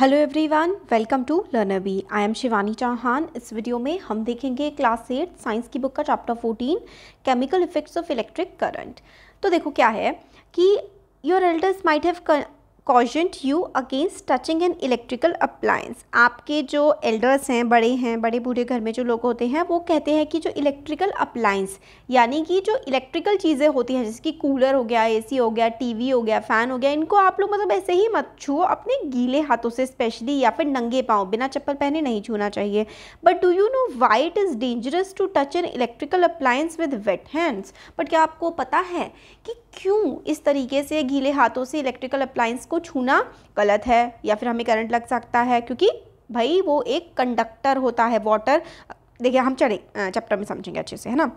Hello everyone welcome to learner B I am Shivani Chauhan इस video में हम देखेंगे क्लास एट साइंस की बुक का chapter 14 chemical effects of electric current तो देखो क्या है कि your elders might have cautioned you against touching an electrical appliance आपके जो एल्डर्स हैं बड़े हैं बड़े बूढ़े घर में जो लोग होते हैं वो कहते हैं कि जो इलेक्ट्रिकल अप्लायंस यानी कि जो इलेक्ट्रिकल चीज़ें होती हैं जैसे कि कूलर हो गया एसी हो गया टीवी हो गया फ़ैन हो गया इनको आप लोग मतलब ऐसे ही मत छूओ अपने गीले हाथों से स्पेशली या फिर नंगे पाँव बिना चप्पल पहने नहीं छूना चाहिए but do you know why it is dangerous to touch an electrical appliance with wet hands but क्या आपको पता है कि क्यों इस तरीके से गीले हाथों से इलेक्ट्रिकल अप्लायंस को छूना गलत है या फिर हमें करंट लग सकता है क्योंकि भाई वो एक कंडक्टर होता है वाटर देखिए हम चले चैप्टर में समझेंगे अच्छे से है ना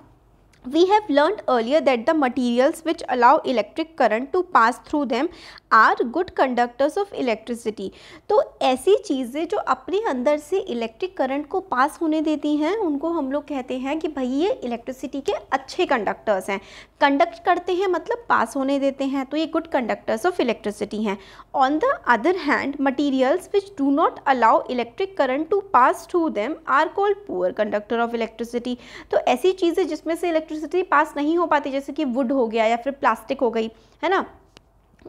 we have learn earlier that the materials which allow electric current to pass through them are good conductors of electricity तो ऐसी चीज़ें जो अपने अंदर से इलेक्ट्रिक करंट को पास होने देती हैं उनको हम लोग कहते हैं कि भाई ये इलेक्ट्रिसिटी के अच्छे कंडक्टर्स हैं कंडक्ट करते हैं मतलब पास होने देते हैं तो ये गुड कंडक्टर्स ऑफ इलेक्ट्रिसिटी हैं on the other hand materials which do not allow electric current to pass through them are called poor conductor of electricity तो ऐसी चीज़ें जिसमें से इलेक्ट्रिसिटी पास नहीं हो पाती जैसे कि वुड हो गया या फिर प्लास्टिक हो गई है ना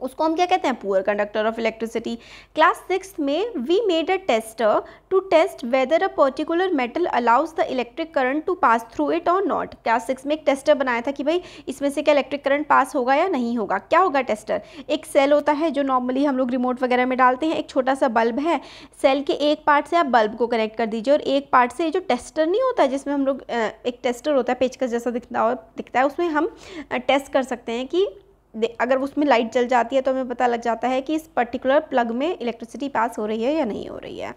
उसको हम क्या कहते हैं poor conductor of electricity class six में we made a tester to test whether a particular metal allows the electric current to pass through it और नॉट क्लास सिक्स में एक टेस्टर बनाया था कि भाई इसमें से क्या इलेक्ट्रिक करंट पास होगा या नहीं होगा क्या होगा टेस्टर एक सेल होता है जो नॉर्मली हम लोग रिमोट वगैरह में डालते हैं एक छोटा सा बल्ब है सेल के एक पार्ट से आप बल्ब को कनेक्ट कर दीजिए और एक पार्ट से जो टेस्टर नहीं होता जिसमें हम लोग एक टेस्टर होता है पेचकस जैसा दिखता दिखता है उसमें हम टेस्ट कर सकते हैं कि अगर उसमें लाइट जल जाती है तो हमें पता लग जाता है कि इस पर्टिकुलर प्लग में इलेक्ट्रिसिटी पास हो रही है या नहीं हो रही है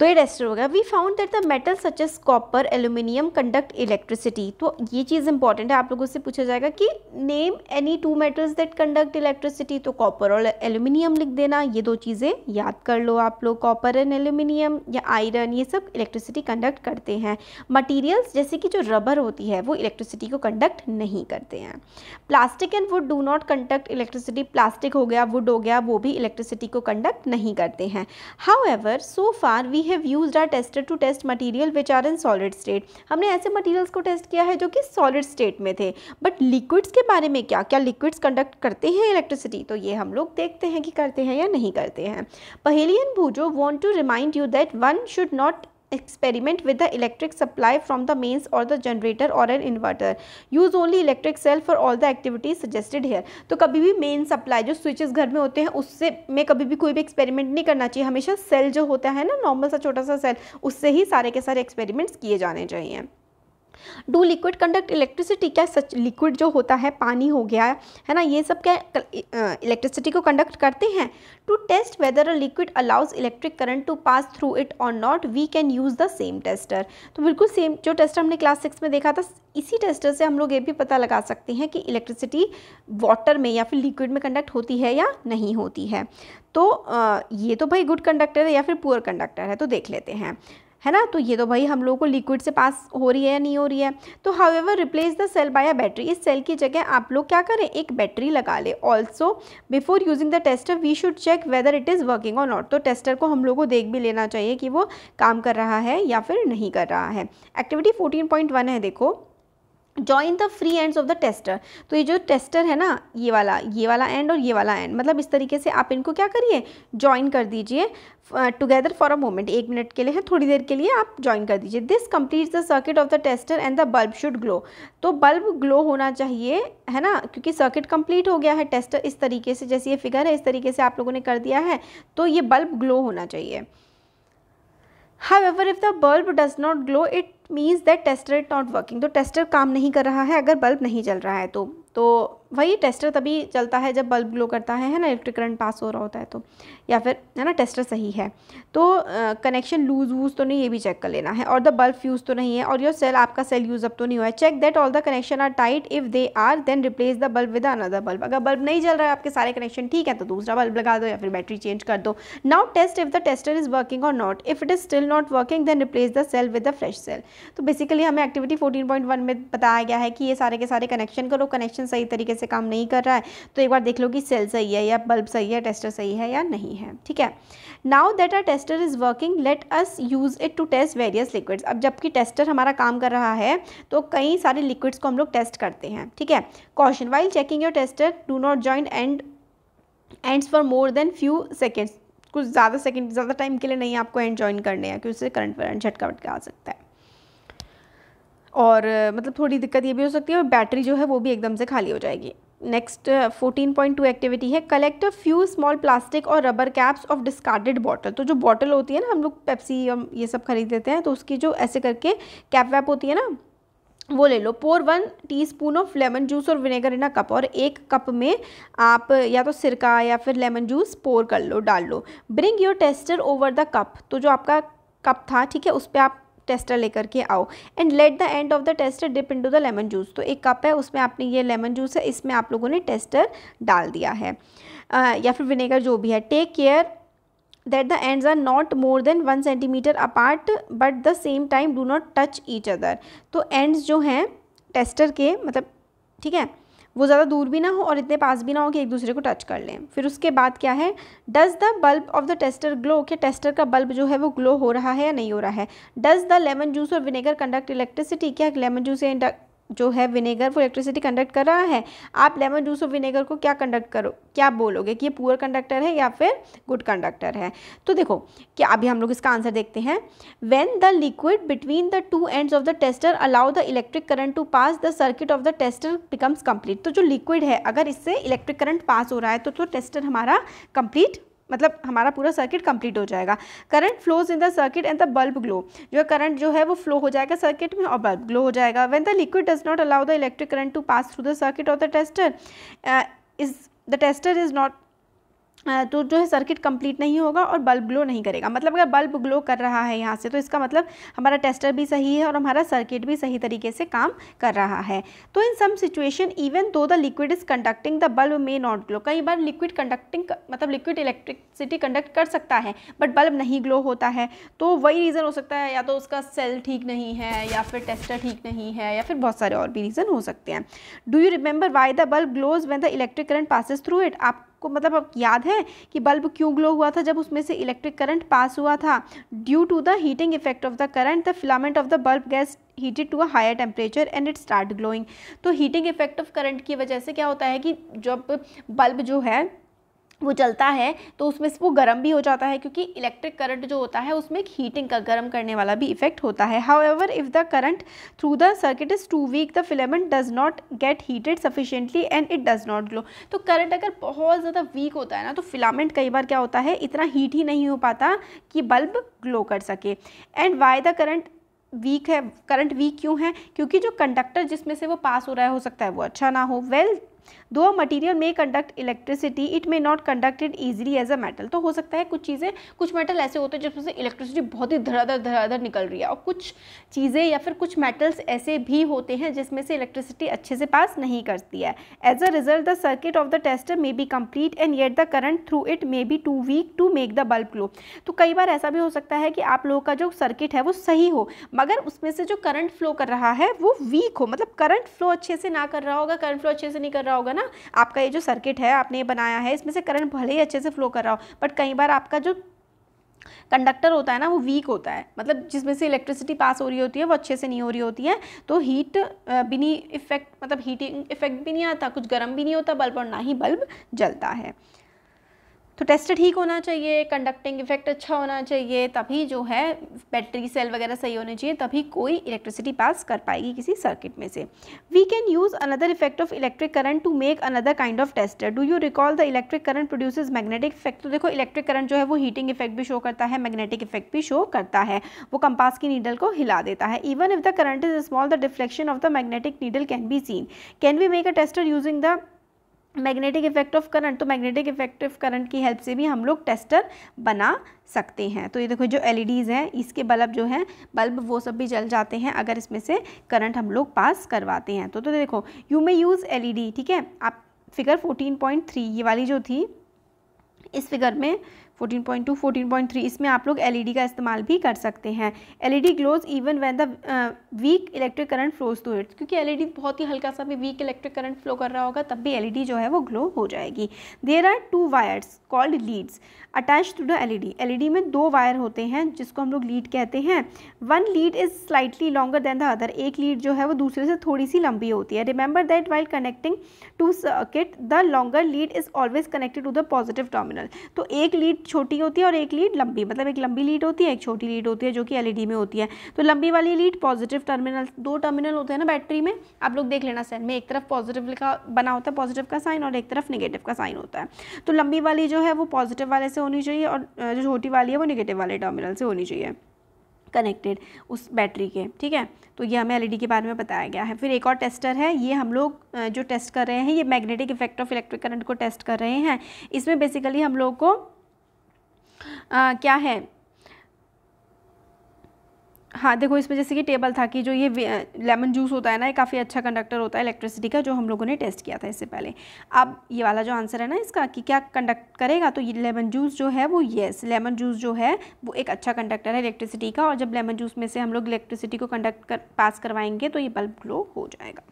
तो ये रेस्टर हो गया we found that the metal such as copper aluminium conduct electricity तो ये चीज़ इंपॉर्टेंट है आप लोगों से पूछा जाएगा कि name any two metals that conduct electricity तो कॉपर और एल्यूमिनियम लिख देना ये दो चीज़ें याद कर लो आप लोग कॉपर एंड एल्यूमिनियम या आयरन ये सब इलेक्ट्रिसिटी कंडक्ट करते हैं मटीरियल्स जैसे कि जो रबर होती है वो इलेक्ट्रिसिटी को कंडक्ट नहीं करते हैं plastic and wood do not conduct electricity plastic हो गया वुड हो गया वो भी इलेक्ट्रिसिटी को कंडक्ट नहीं करते हैं however so far we have use our tester to test material which are in solid state हमने ऐसे मटीरियल्स को टेस्ट किया है जो कि सॉलिड स्टेट में थे बट लिक्विड्स के बारे में क्या क्या लिक्विड्स कंडक्ट करते हैं इलेक्ट्रिसिटी तो ये हम लोग देखते हैं कि करते हैं या नहीं करते हैं पहेलियन Boojho want to remind you that one should not experiment with the electric supply from the mains or the generator or an inverter use only electric cell for all the activities suggested here to kabhi bhi main supply jo switches ghar mein hote hain usse main kabhi bhi koi bhi experiment nahi karna chahiye hamesha cell jo hota hai na normal sa छोटा sa cell usse hi sare ke sare experiments kiye jane chahiye do liquid conduct electricity क्या such liquid जो होता है पानी हो गया है ना ये सब क्या इलेक्ट्रिसिटी को कंडक्ट करते हैं to test whether a liquid allows electric current to pass through it और not we can use the same tester तो बिल्कुल सेम जो टेस्टर हमने क्लास सिक्स में देखा था इसी टेस्टर से हम लोग ये भी पता लगा सकते हैं कि इलेक्ट्रिसिटी वाटर में या फिर लिक्विड में कंडक्ट होती है या नहीं होती है तो ये तो भाई गुड कंडक्टर है या फिर पुअर कंडक्टर है तो देख लेते हैं है ना तो ये तो भाई हम लोगों को लिक्विड से पास हो रही है या नहीं हो रही है तो however replace the cell by a battery इस सेल की जगह आप लोग क्या करें एक बैटरी लगा ले also before using the tester we should check whether it is working और नॉट तो टेस्टर को हम लोग को देख भी लेना चाहिए कि वो काम कर रहा है या फिर नहीं कर रहा है एक्टिविटी फोर्टीन पॉइंट वन है देखो join the free ends of the tester तो ये जो टेस्टर है ना ये वाला ये वाला एंड और ये वाला एंड मतलब इस तरीके से आप इनको क्या करिए ज्वाइन कर दीजिए टुगेदर फॉर अ मोमेंट एक मिनट के लिए है थोड़ी देर के लिए आप ज्वाइन कर दीजिए this completes the circuit of the tester and the bulb should glow तो बल्ब ग्लो होना चाहिए है ना क्योंकि सर्किट कंप्लीट हो गया है टेस्टर इस तरीके से जैसे ये फिगर है इस तरीके से आप लोगों ने कर दिया है तो ये बल्ब ग्लो होना चाहिए ever if the bulb does not glow it means that tester is not working तो टेस्टर काम नहीं कर रहा है अगर बल्ब नहीं जल रहा है तो तो वही टेस्टर तभी चलता है जब बल्ब ग्लो करता है है ना इलेक्ट्रिक करंट पास हो रहा होता है तो या फिर है ना टेस्टर सही है तो कनेक्शन लूज वूज तो नहीं ये भी चेक कर लेना है और द बल्ब फ्यूज़ तो नहीं है और योर सेल आपका सेल यूज़ अप तो नहीं हुआ है check that all the connection are tight if they are then replace the bulb with another bulb अगर बल्ब नहीं चल रहा है आपके सारे कनेक्शन ठीक है तो दूसरा बल्ब लगा दो या फिर बैटरी चेंज कर दो now test if the tester is working और not if it is still not working then replace the cell with the fresh cell तो बेसिकली हमें एक्टिविटी फोर्टीन में बताया गया है कि ये सारे के सारे कनेक्शन करो कनेक्शन सही तरीके से काम नहीं कर रहा है तो एक बार देख लो कि सेल सही है या बल्ब सही है टेस्टर सही है या नहीं है ठीक है now that our tester is working let us use it to test various liquids अब जबकि टेस्टर हमारा काम कर रहा है तो कई सारे लिक्विड्स को हम लोग टेस्ट करते हैं ठीक है caution while checking your tester do not join end ends for more than few seconds कुछ ज़्यादा सेकेंड ज़्यादा टाइम के लिए नहीं आपको एंड ज्वाइन करने हैं क्योंकि उससे करंट वरंट झटका वटका आ सकता है और मतलब थोड़ी दिक्कत ये भी हो सकती है और बैटरी जो है वो भी एकदम से खाली हो जाएगी next fourteen point two activity है collect a few small plastic or rubber caps of discarded bottle तो जो बॉटल होती है ना हम लोग पेप्सी ये सब खरीद लेते हैं तो उसकी जो ऐसे करके कैप वैप होती है ना वो ले लो pour one teaspoon of lemon juice or vinegar in a cup और एक कप में आप या तो सिरका या फिर लेमन जूस पोर कर लो डाल लो bring your tester over the cup तो जो आपका कप था ठीक है उस पर आप टेस्टर लेकर के आओ and let the end of the tester dip into the lemon juice तो एक कप है उसमें आपने ये लेमन जूस है इसमें आप लोगों ने टेस्टर डाल दिया है आ, या फिर विनेगर जो भी है take care that the end are not more than one centimetre apart but the same time do not touch each other तो एंड्स जो हैं टेस्टर के मतलब ठीक है वो ज़्यादा दूर भी ना हो और इतने पास भी ना हो कि एक दूसरे को टच कर लें फिर उसके बाद क्या है does the bulb of the tester glow के टेस्टर का बल्ब जो है वो ग्लो हो रहा है या नहीं हो रहा है does the lemon juice or vinegar conduct electricity क्या लेमन जूस या जो है विनेगर वो इलेक्ट्रिसिटी कंडक्ट कर रहा है आप लेमन जूस और विनेगर को क्या कंडक्ट करो क्या बोलोगे कि ये पुअर कंडक्टर है या फिर गुड कंडक्टर है तो देखो क्या अभी हम लोग इसका आंसर देखते हैं when the liquid between the two ends of the tester allow the electric current to pass the circuit of the tester becomes complete तो जो लिक्विड है अगर इससे इलेक्ट्रिक करंट पास हो रहा है तो, तो टेस्टर हमारा कंप्लीट मतलब हमारा पूरा सर्किट कंप्लीट हो जाएगा current flows in the circuit and the bulb glow जो करंट जो है वो फ्लो हो जाएगा सर्किट में और बल्ब ग्लो हो जाएगा when the liquid does not allow the electric current to pass through the circuit of the tester is the tester is not तो जो है सर्किट कंप्लीट नहीं होगा और बल्ब ग्लो नहीं करेगा मतलब अगर बल्ब ग्लो कर रहा है यहाँ से तो इसका मतलब हमारा टेस्टर भी सही है और हमारा सर्किट भी सही तरीके से काम कर रहा है तो in some situation even though the liquid is conducting the bulb may not glow कई बार लिक्विड कंडक्टिंग मतलब लिक्विड इलेक्ट्रिसिटी कंडक्ट कर सकता है बट बल्ब नहीं ग्लो होता है तो वही रीज़न हो सकता है या तो उसका सेल ठीक नहीं है या फिर टेस्टर ठीक नहीं है या फिर बहुत सारे और भी रीज़न हो सकते हैं do you remember why the bulb glows when the electric current passes through it आप आपको मतलब आप याद है कि बल्ब क्यों ग्लो हुआ था जब उसमें से इलेक्ट्रिक करंट पास हुआ था due to the heating effect of the current the filament of the bulb gets heated to a higher temperature and it start glowing तो हीटिंग इफेक्ट ऑफ करंट की वजह से क्या होता है कि जब बल्ब जो है वो चलता है तो उसमें से वो गर्म भी हो जाता है क्योंकि इलेक्ट्रिक करंट जो होता है उसमें एक हीटिंग का गर्म करने वाला भी इफेक्ट होता है however if the current through the circuit is too weak the filament does not get heated sufficiently and it does not glow तो करंट अगर बहुत ज़्यादा वीक होता है ना तो फिलामेंट कई बार क्या होता है इतना हीट ही नहीं हो पाता कि बल्ब ग्लो कर सके and why the current weak है करंट वीक क्यों है क्योंकि जो कंडक्टर जिसमें से वो पास हो रहा है हो सकता है वो अच्छा ना हो well though material may conduct electricity it may not conducted easily as a metal तो हो सकता है कुछ चीज़ें कुछ मेटल ऐसे होते हैं जिसमें से इलेक्ट्रिसिटी बहुत ही धराधर धराधर निकल रही है और कुछ चीज़ें या फिर कुछ मेटल्स ऐसे भी होते हैं जिसमें से इलेक्ट्रिसिटी अच्छे से पास नहीं करती है as a result the circuit of the tester may be complete and yet the current through it may be too weak to make the bulb glow तो कई बार ऐसा भी हो सकता है कि आप लोगों का जो सर्किट है वो सही हो मगर उसमें से जो करंट फ्लो कर रहा है वो वीक हो मतलब करंट फ्लो अच्छे से ना कर रहा होगा करंट फ्लो अच्छे से नहीं कर रहा होगा होगा ना आपका ये जो सर्किट है आपने ये बनाया है इसमें से करंट भले ही अच्छे से फ्लो कर रहा हो बट कई बार आपका जो कंडक्टर होता है ना वो वीक होता है मतलब जिसमें से इलेक्ट्रिसिटी पास हो रही होती है वो अच्छे से नहीं हो रही होती है तो हीट भी नहीं इफेक्ट मतलब हीटिंग इफेक्ट भी नहीं आता कुछ गर्म भी नहीं होता बल्ब और ना ही बल्ब जलता है तो टेस्ट ठीक होना चाहिए कंडक्टिंग इफेक्ट अच्छा होना चाहिए तभी जो है बैटरी सेल वगैरह सही होने चाहिए तभी कोई इलेक्ट्रिसिटी पास कर पाएगी किसी सर्किट में से we can use another effect of electric current to make another kind of test do you recall the electric current produce magnetic effect तो देखो इलेक्ट्रिक करंट जो है वो हीटिंग इफेक्ट भी शो करता है मैग्नेटिक इफेक्ट भी शो करता है वो कंपास की नीडल को हिला देता है even if the current is small the deflection of the magnetic needle can be seen can we make a tester using the magnetic effect of current तो मैग्नेटिक इफेक्ट ऑफ करंट की help से भी हम लोग tester बना सकते हैं तो ये देखो जो एलईडीज़ e हैं इसके बल्ब जो हैं बल्ब वो सब भी जल जाते हैं अगर इसमें से करंट हम लोग पास करवाते हैं तो तो देखो यू मे यूज़ एलईडी ठीक है आप फिगर 14.3 ये वाली जो थी इस फिगर में 14.2 14.3 इसमें आप लोग एलईडी e का इस्तेमाल भी कर सकते हैं LED glows even when the weak electric current flows to it क्योंकि एलईडी e बहुत ही हल्का सा भी वीक इलेक्ट्रिक करंट फ्लो कर रहा होगा तब भी एलईडी e जो है वो ग्लो हो जाएगी there are two wires called leads attach to the LED LED में दो वायर होते हैं जिसको हम लोग लीड कहते हैं one lead is slightly longer than the other एक लीड जो है वो दूसरे से थोड़ी सी लंबी होती है remember that while connecting to circuit the longer lead is always connected to the positive terminal तो एक लीड छोटी होती है और एक लीड लंबी मतलब एक लंबी लीड होती है एक छोटी लीड होती है जो कि एलईडी e में होती है तो लंबी वाली लीड पॉजिटिव टर्मिनल दो टर्मिनल होते हैं ना बैटरी में आप लोग देख लेना सेल में एक तरफ पॉजिटिव का बना होता है पॉजिटिव का साइन और एक तरफ निगेटिव का साइन होता है तो लंबी वाली जो है वो पॉजिटिव वाले से होनी चाहिए और जो छोटी वाली है वो निगेटिव वाले टर्मिनल से होनी चाहिए कनेक्टेड उस बैटरी के ठीक है तो ये हमें एलईडी e के बारे में बताया गया है फिर एक और टेस्टर है ये हम लोग जो टेस्ट कर रहे हैं ये magnetic effect of electric current को टेस्ट कर रहे हैं इसमें बेसिकली हम लोग को आ, क्या है हाँ देखो इसमें जैसे कि टेबल था कि जो ये लेमन जूस होता है ना ये काफ़ी अच्छा कंडक्टर होता है इलेक्ट्रिसिटी का जो हम लोगों ने टेस्ट किया था इससे पहले अब ये वाला जो आंसर है ना इसका कि क्या कंडक्ट करेगा तो ये लेमन जूस जो है वो येस लेमन जूस जो है वो एक अच्छा कंडक्टर है इलेक्ट्रिसिटी का और जब लेमन जूस में से हम लोग इलेक्ट्रिसिटी को कंडक्ट कर पास करवाएंगे तो ये बल्ब ग्लो हो जाएगा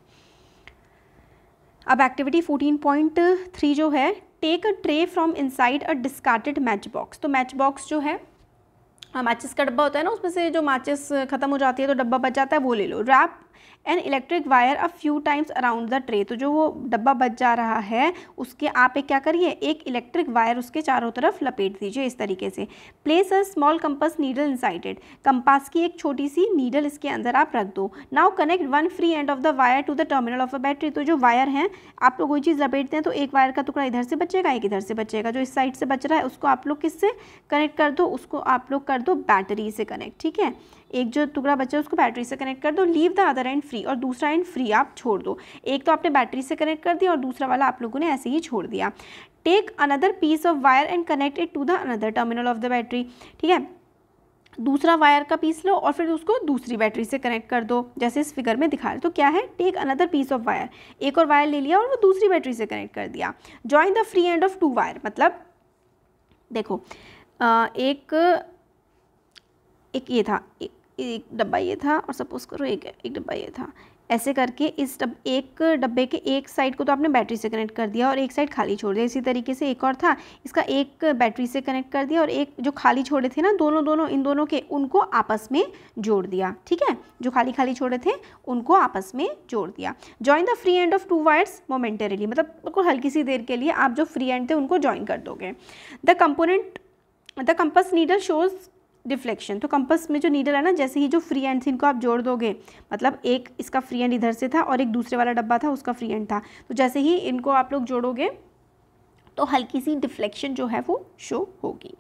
अब एक्टिविटी 14.3 जो है take a tray from inside a discarded match box तो मैच बॉक्स जो है माचिस हाँ, का डब्बा होता है ना उसमें से जो माचिस खत्म हो जाती है तो डब्बा बच जाता है वो ले लो wrap an electric wire a few times around the tray तो जो वो डब्बा बच जा रहा है उसके आप एक क्या करिए एक इलेक्ट्रिक वायर उसके चारों तरफ लपेट दीजिए इस तरीके से place a small compass needle inside it compass की एक छोटी सी नीडल इसके अंदर आप रख दो now connect one free end of the wire to the terminal of a battery तो जो वायर हैं आप लोग कोई चीज़ लपेटते हैं तो एक वायर का टुकड़ा इधर से बचेगा एक इधर से बचेगा जो इस साइड से बच रहा है उसको आप लोग किससे कनेक्ट कर दो उसको आप लोग कर दो बैटरी से कनेक्ट ठीक है एक जो टुकड़ा बचा है उसको बैटरी से कनेक्ट कर दो leave the other end free और दूसरा एंड फ्री आप छोड़ दो एक तो आपने बैटरी से कनेक्ट कर दिया और दूसरा वाला आप लोगों ने ऐसे ही छोड़ दिया take another piece of wire and connect it to the another terminal of the battery ठीक है दूसरा वायर का पीस लो और फिर उसको दूसरी बैटरी से कनेक्ट कर दो जैसे इस फिगर में दिखा रहे तो क्या है take another piece of wire एक और वायर ले लिया और वो दूसरी बैटरी से कनेक्ट कर दिया join the free end of two wire मतलब देखो एक एक ये था एक एक डब्बा ये था और सपोज़ करो एक एक डब्बा ये था ऐसे करके इस डब एक डब्बे के एक साइड को तो आपने बैटरी से कनेक्ट कर दिया और एक साइड खाली छोड़ दिया इसी तरीके से एक और था इसका एक बैटरी से कनेक्ट कर दिया और एक जो खाली छोड़े थे ना दोनों दोनों इन दोनों के उनको आपस में जोड़ दिया ठीक है जो खाली खाली छोड़े थे उनको आपस में जोड़ दिया join the free end of two wires momentarily मतलब बिल्कुल हल्की सी देर के लिए आप जो फ्री एंड थे उनको ज्वाइन कर दोगे the component the compass needle shows deflection तो कंपस में जो नीडल है ना जैसे ही जो फ्री एंड थी इनको आप जोड़ दोगे मतलब एक इसका फ्री एंड इधर से था और एक दूसरे वाला डब्बा था उसका फ्री एंड था तो जैसे ही इनको आप लोग जोड़ोगे तो हल्की सी डिफ्लेक्शन जो है वो शो होगी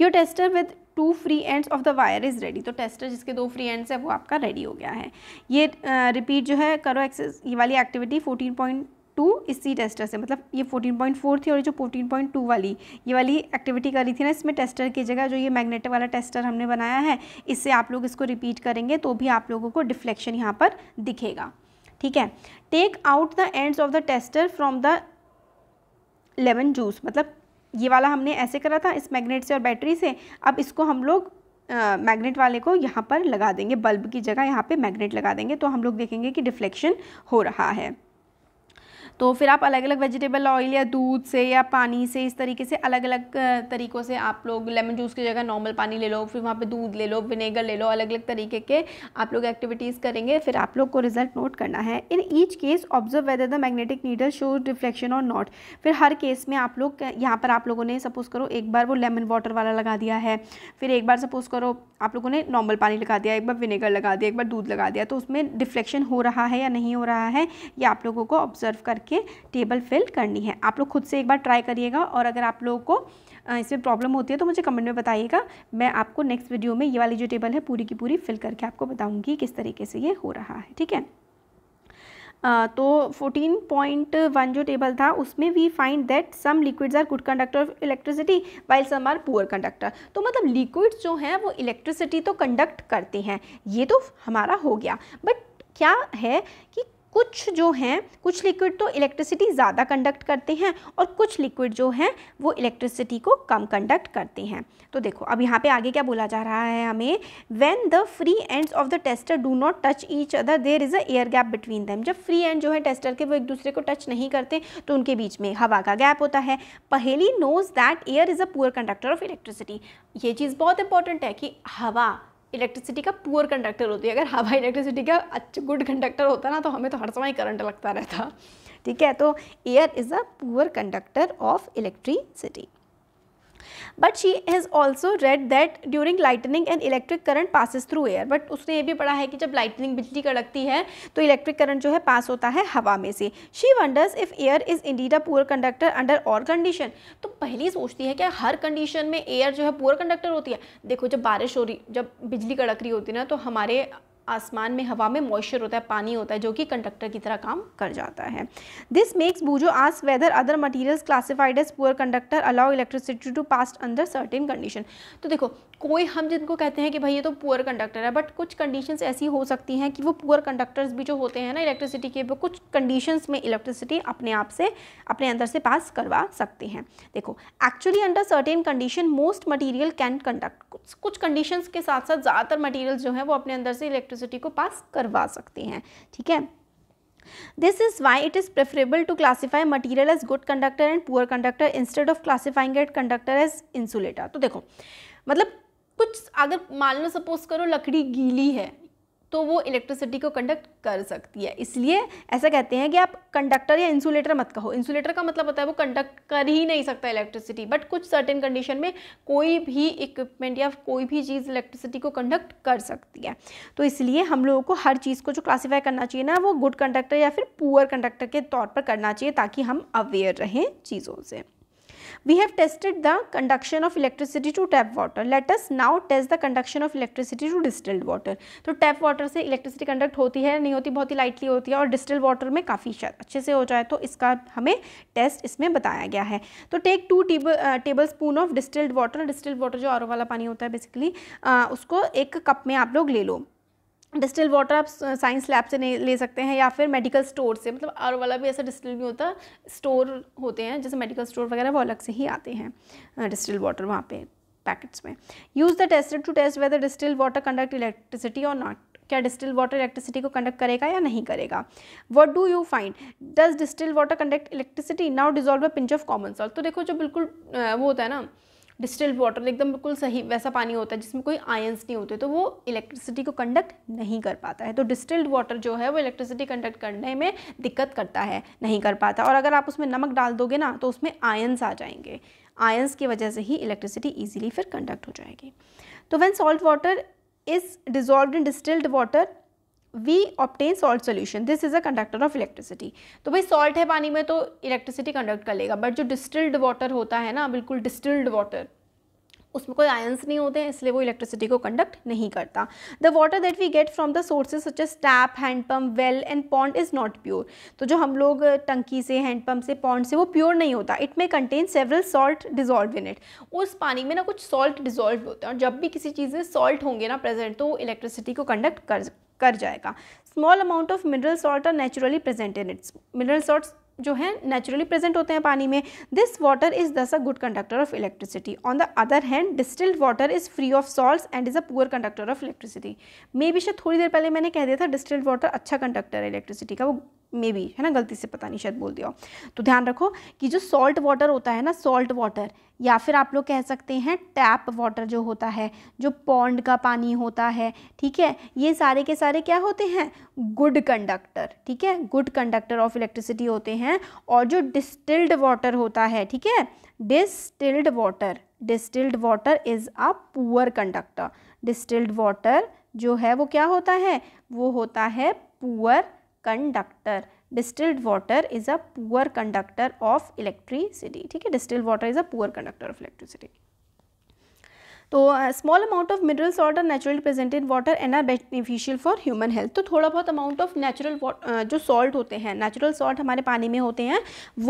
your tester with two free ends of the wire is ready तो टेस्टर जिसके दो फ्री एंड्स है वो आपका रेडी हो गया है ये रिपीट uh, जो है करो एक्सेस ये वाली एक्टिविटी फोर्टीन पॉइंट टू इसी टेस्टर से मतलब ये 14.4 थी और ये जो 14.2 वाली ये वाली एक्टिविटी करी थी ना इसमें टेस्टर की जगह जो ये मैग्नेट वाला टेस्टर हमने बनाया है इससे आप लोग इसको रिपीट करेंगे तो भी आप लोगों को डिफ्लेक्शन यहाँ पर दिखेगा ठीक है take out the ends of the tester from the lemon juice मतलब ये वाला हमने ऐसे करा था इस मैग्नेट से और बैटरी से अब इसको हम लोग मैग्नेट वाले को यहाँ पर लगा देंगे बल्ब की जगह यहाँ पे मैग्नेट लगा देंगे तो हम लोग देखेंगे कि डिफ्लेक्शन हो रहा है तो फिर आप अलग अलग वेजिटेबल ऑयल या दूध से या पानी से इस तरीके से अलग अलग तरीक़ों से आप लोग लेमन जूस की जगह नॉर्मल पानी ले लो फिर वहाँ पे दूध ले लो विनेगर ले लो अलग अलग तरीके के आप लोग एक्टिविटीज़ करेंगे फिर आप लोग को रिजल्ट नोट करना है in each case observe whether the magnetic needle show reflection or not फिर हर केस में आप लोग यहाँ पर आप लोगों ने सपोज़ करो एक बार वो लेमन वाटर वाला लगा दिया है फिर एक बार सपोज़ करो आप लोगों ने नॉर्मल पानी लगा दिया एक बार विनेगर लगा दिया एक बार दूध लगा दिया तो उसमें डिफ्लेक्शन हो रहा है या नहीं हो रहा है ये आप लोगों को ऑब्जर्व करके टेबल फिल करनी है आप लोग खुद से एक बार ट्राई करिएगा और अगर आप लोगों को इसमें प्रॉब्लम होती है तो मुझे कमेंट में बताइएगा मैं आपको नेक्स्ट वीडियो में ये वाली जो टेबल है पूरी की पूरी फिल करके आपको बताऊँगी किस तरीके से ये हो रहा है ठीक है तो 14.1 जो टेबल था उसमें we find that some liquids are good conductor of electricity while some are poor conductor तो मतलब लिक्विड्स जो हैं वो इलेक्ट्रिसिटी तो कंडक्ट करते हैं ये तो हमारा हो गया बट क्या है कि कुछ जो हैं कुछ लिक्विड तो इलेक्ट्रिसिटी ज़्यादा कंडक्ट करते हैं और कुछ लिक्विड जो हैं वो इलेक्ट्रिसिटी को कम कंडक्ट करते हैं तो देखो अब यहाँ पे आगे क्या बोला जा रहा है हमें when the free ends of the tester do not touch each other there is a air gap between them जब फ्री एंड जो है टेस्टर के वो एक दूसरे को टच नहीं करते तो उनके बीच में हवा का गैप होता है Paheli knows that air is a poor conductor of electricity ये चीज़ बहुत इंपॉर्टेंट है कि हवा इलेक्ट्रिसिटी का पुअर कंडक्टर होती है अगर हवा इलेक्ट्रिसिटी का अच्छा गुड कंडक्टर होता ना तो हमें तो हर समय करंट लगता रहता ठीक है तो air is a poor conductor of electricity but she has also read that during lightning and electric current passes through air but उसने ये भी पढ़ा है कि जब लाइटनिंग बिजली कड़कती है तो इलेक्ट्रिक करंट जो है पास होता है हवा में से she wonders if air is indeed a poor conductor under all condition तो पहली सोचती है कि हर कंडीशन में एयर जो है पुअर कंडक्टर होती है देखो जब बारिश हो रही जब बिजली कड़क रही होती है ना तो हमारे आसमान में हवा में मॉइस्चर होता है पानी होता है जो कि कंडक्टर की तरह काम कर जाता है this makes Boojho ask whether other materials classified as poor conductor allow electricity to pass under certain condition तो देखो कोई हम जिनको कहते हैं कि भाई ये तो पुअर कंडक्टर है बट कुछ कंडीशंस ऐसी हो सकती हैं कि वो पुअर कंडक्टर्स भी जो होते हैं ना इलेक्ट्रिसिटी के वो कुछ कंडीशंस में इलेक्ट्रिसिटी अपने आप से अपने अंदर से पास करवा सकते हैं देखो actually under certain condition most material can conduct कुछ कंडीशंस के साथ साथ ज़्यादातर मटीरियल्स जो हैं वो अपने अंदर से इलेक्ट्रिसिटी को पास करवा सकते हैं ठीक है This is why it is preferable to classify material as good conductor and poor conductor instead of classifying it conductor as insulator. तो देखो मतलब कुछ अगर मान लो सपोज करो लकड़ी गीली है तो वो इलेक्ट्रिसिटी को कंडक्ट कर सकती है इसलिए ऐसा कहते हैं कि आप कंडक्टर या इंसुलेटर मत कहो इंसुलेटर का मतलब होता है वो कंडक्ट कर ही नहीं सकता इलेक्ट्रिसिटी बट कुछ सर्टेन कंडीशन में कोई भी इक्विपमेंट या कोई भी चीज़ इलेक्ट्रिसिटी को कंडक्ट कर सकती है तो इसलिए हम लोगों को हर चीज़ को जो क्लासीफाई करना चाहिए ना वो गुड कंडक्टर या फिर पुअर कंडक्टर के तौर पर करना चाहिए ताकि हम अवेयर रहें चीज़ों से We have tested the conduction of electricity to tap water. Let us now test the conduction of electricity to distilled water. तो tap water se electricity conduct hoti hai nahi hoti bahut hi lightly hoti hai aur distilled water mein kafi में काफ़ी अच्छे से हो जाए तो इसका हमें टेस्ट इसमें बताया गया है तो take uh, tablespoon of distilled water distilled water jo aro wala pani hota hai basically uh, usko ek cup mein aap log le lo distil water आप साइंस लैब से नहीं ले सकते हैं या फिर मेडिकल स्टोर से मतलब आर वाला भी ऐसा डिस्टिल भी होता स्टोर होते हैं जैसे मेडिकल स्टोर वगैरह वो अलग से ही आते हैं डिस्टिल वाटर वहाँ पे पैकेट्स में use the test to test whether distil water conduct electricity or not क्या डिस्टिल वाटर इलेक्ट्रिसिटी को कंडक्ट करेगा या नहीं करेगा what do you find does distil water conduct electricity now dissolve a pinch of common salt तो देखो जो बिल्कुल वो होता है ना डिस्टिल्ड वाटर एकदम बिल्कुल सही वैसा पानी होता है जिसमें कोई आयंस नहीं होते तो वो इलेक्ट्रिसिटी को कंडक्ट नहीं कर पाता है तो डिस्टिल्ड वाटर जो है वो इलेक्ट्रिसिटी कंडक्ट करने में दिक्कत करता है नहीं कर पाता और अगर आप उसमें नमक डाल दोगे ना तो उसमें आयंस आ जाएंगे आयंस की वजह से ही इलेक्ट्रिसिटी ईजिली फिर कंडक्ट हो जाएगी तो when salt water is dissolve in distilled water we obtain salt solution this is a conductor of electricity तो भाई सॉल्ट है पानी में तो इलेक्ट्रिसिटी कंडक्ट कर लेगा बट जो डिस्टिल्ड वाटर होता है ना बिल्कुल डिस्टिल्ड वाटर उसमें कोई आयंस नहीं होते हैं इसलिए वो इलेक्ट्रिसिटी को कंडक्ट नहीं करता the water that we get from the sources such as tap hand pump well and pond is not pure तो जो हम लोग टंकी से हैंडपम्प से पॉन्ड से वो प्योर नहीं होता it may contain several salt dissolve in it उस पानी में ना कुछ सॉल्ट डिजॉल्व होता है और जब भी किसी चीज़ में सॉल्ट होंगे ना प्रेजेंट तो वो इलेक्ट्रिसिटी को कंडक्ट कर कर जाएगा small amount of mineral salt are naturally present in its mineral salts जो है नेचुरली प्रेजेंट होते हैं पानी में this water is thus a good conductor of electricity on the other hand distilled water is free of salt and is a poor conductor of electricity may be शायद थोड़ी देर पहले मैंने कह दिया था डिस्टिल्ड वाटर अच्छा कंडक्टर है इलेक्ट्रिसिटी का वो मे बी है ना गलती से पता नहीं शायद बोल दिया तो ध्यान रखो कि जो सॉल्ट वाटर होता है ना सॉल्ट वाटर या फिर आप लोग कह सकते हैं टैप वाटर जो होता है जो पौंड का पानी होता है ठीक है ये सारे के सारे क्या होते हैं गुड कंडक्टर ठीक है गुड कंडक्टर ऑफ इलेक्ट्रिसिटी होते हैं और जो डिस्टिल्ड वाटर होता है ठीक है distilled water distilled water is a poor conductor distilled water जो है वो क्या होता है वो होता है poor conductor distilled water is a poor conductor of electricity ठीक है distilled water is a poor conductor of electricity तो स्मॉल अमाउंट ऑफ मिनरल्स और naturally present in water and are beneficial for human health तो थोड़ा बहुत amount of natural जो salt होते हैं नेचुरल सॉल्ट हमारे पानी में होते हैं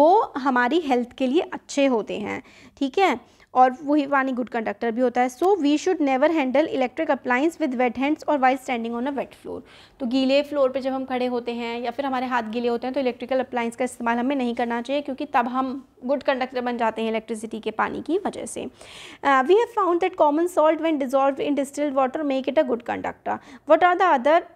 वो हमारी हेल्थ के लिए अच्छे होते हैं ठीक है और वही पानी गुड कंडक्टर भी होता है so we should never handle electric appliance with wet hands और wise standing on a wet floor तो गीले फ्लोर पर जब हम खड़े होते हैं या फिर हमारे हाथ गीले होते हैं तो इलेक्ट्रिकल अप्लाइंस का इस्तेमाल हमें नहीं करना चाहिए क्योंकि तब हम गुड कंडक्टर बन जाते हैं इलेक्ट्रिसिटी के पानी की वजह से we have found that common salt when dissolve in distilled water make it a good conductor what are the other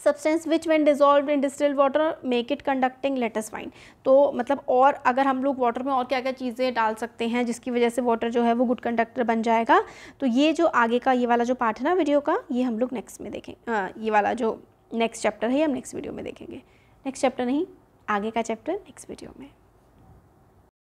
substance which when dissolve in distill water make it conducting let's wine तो मतलब और अगर हम लोग water में और क्या क्या चीज़ें डाल सकते हैं जिसकी वजह से वाटर जो है वो गुड कंडक्टर बन जाएगा तो ये जो आगे का ये वाला जो पार्ट है ना वीडियो का ये हम लोग नेक्स्ट में देखेंगे ये वाला जो नेक्स्ट चैप्टर है ये हम नेक्स्ट वीडियो में देखेंगे नेक्स्ट चैप्टर नहीं आगे का चैप्टर नेक्स्ट वीडियो में